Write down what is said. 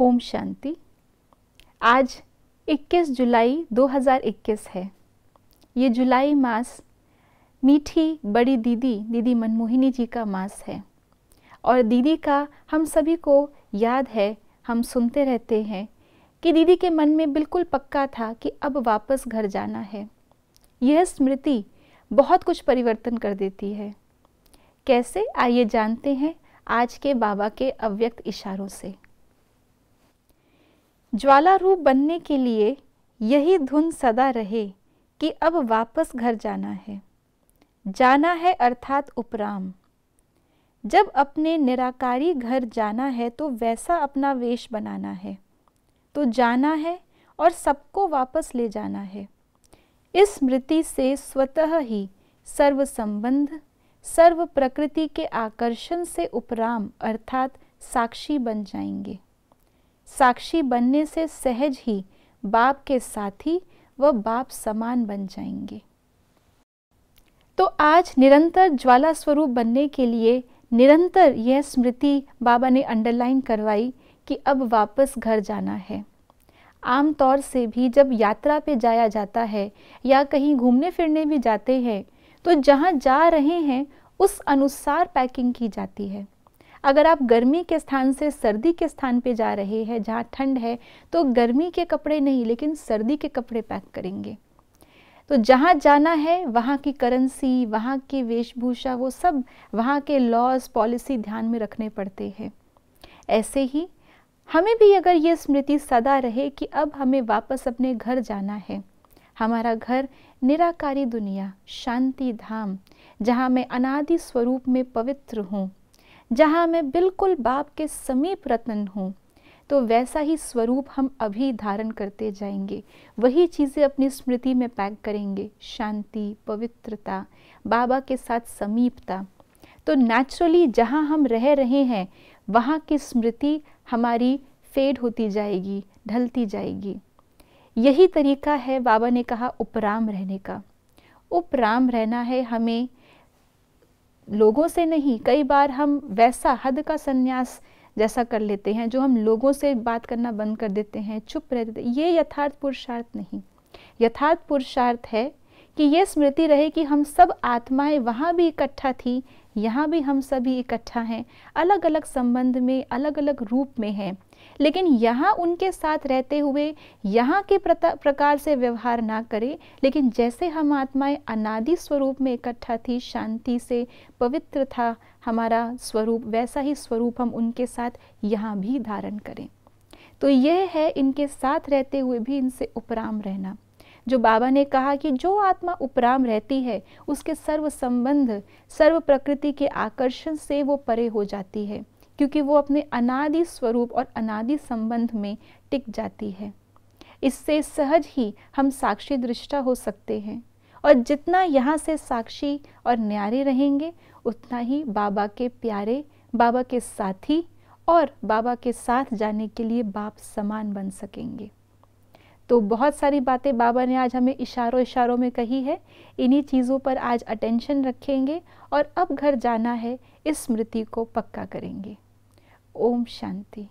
ओम शांति आज 21 जुलाई 2021 है ये जुलाई मास मीठी बड़ी दीदी दीदी मनमोहिनी जी का मास है और दीदी का हम सभी को याद है हम सुनते रहते हैं कि दीदी के मन में बिल्कुल पक्का था कि अब वापस घर जाना है यह स्मृति बहुत कुछ परिवर्तन कर देती है कैसे आइए जानते हैं आज के बाबा के अव्यक्त इशारों से ज्वाला रूप बनने के लिए यही धुन सदा रहे कि अब वापस घर जाना है जाना है अर्थात उपराम जब अपने निराकारी घर जाना है तो वैसा अपना वेश बनाना है तो जाना है और सबको वापस ले जाना है इस स्मृति से स्वतः ही सर्व संबंध सर्व प्रकृति के आकर्षण से उपराम अर्थात साक्षी बन जाएंगे साक्षी बनने से सहज ही बाप के साथी व बाप समान बन जाएंगे तो आज निरंतर ज्वाला स्वरूप बनने के लिए निरंतर यह स्मृति बाबा ने अंडरलाइन करवाई कि अब वापस घर जाना है आमतौर से भी जब यात्रा पे जाया जाता है या कहीं घूमने फिरने भी जाते हैं तो जहाँ जा रहे हैं उस अनुसार पैकिंग की जाती है अगर आप गर्मी के स्थान से सर्दी के स्थान पे जा रहे हैं जहाँ ठंड है तो गर्मी के कपड़े नहीं लेकिन सर्दी के कपड़े पैक करेंगे तो जहाँ जाना है वहाँ की करेंसी वहाँ की वेशभूषा वो सब वहाँ के लॉज पॉलिसी ध्यान में रखने पड़ते हैं ऐसे ही हमें भी अगर ये स्मृति सदा रहे कि अब हमें वापस अपने घर जाना है हमारा घर निराकारी दुनिया शांति धाम जहाँ मैं अनादि स्वरूप में पवित्र हूँ जहाँ मैं बिल्कुल बाप के समीप रतन हूँ तो वैसा ही स्वरूप हम अभी धारण करते जाएंगे वही चीज़ें अपनी स्मृति में पैक करेंगे शांति पवित्रता बाबा के साथ समीपता तो नेचुरली जहाँ हम रह रहे हैं वहाँ की स्मृति हमारी फेड होती जाएगी ढलती जाएगी यही तरीका है बाबा ने कहा उपराम रहने का उपराम रहना है हमें लोगों से नहीं कई बार हम वैसा हद का संन्यास जैसा कर लेते हैं जो हम लोगों से बात करना बंद कर देते हैं चुप रहते ये यथार्थ पुरुषार्थ नहीं यथार्थ पुरुषार्थ है कि ये स्मृति रहे कि हम सब आत्माएं वहाँ भी इकट्ठा थी यहाँ भी हम सभी इकट्ठा हैं अलग अलग संबंध में अलग अलग रूप में हैं लेकिन यहाँ उनके साथ रहते हुए यहाँ के प्रकार से व्यवहार ना करें लेकिन जैसे हम आत्माएं अनादि स्वरूप में इकट्ठा थी शांति से पवित्र था हमारा स्वरूप वैसा ही स्वरूप हम उनके साथ यहाँ भी धारण करें तो यह है इनके साथ रहते हुए भी इनसे उपराम रहना जो बाबा ने कहा कि जो आत्मा उपराम रहती है उसके सर्व संबंध सर्व प्रकृति के आकर्षण से वो परे हो जाती है क्योंकि वो अपने अनादि स्वरूप और अनादि संबंध में टिक जाती है इससे सहज ही हम साक्षी दृष्टा हो सकते हैं और जितना यहाँ से साक्षी और न्यारे रहेंगे उतना ही बाबा के प्यारे बाबा के साथी और बाबा के साथ जाने के लिए बाप समान बन सकेंगे तो बहुत सारी बातें बाबा ने आज हमें इशारों इशारों में कही है इन्हीं चीज़ों पर आज अटेंशन रखेंगे और अब घर जाना है इस स्मृति को पक्का करेंगे ओम शांति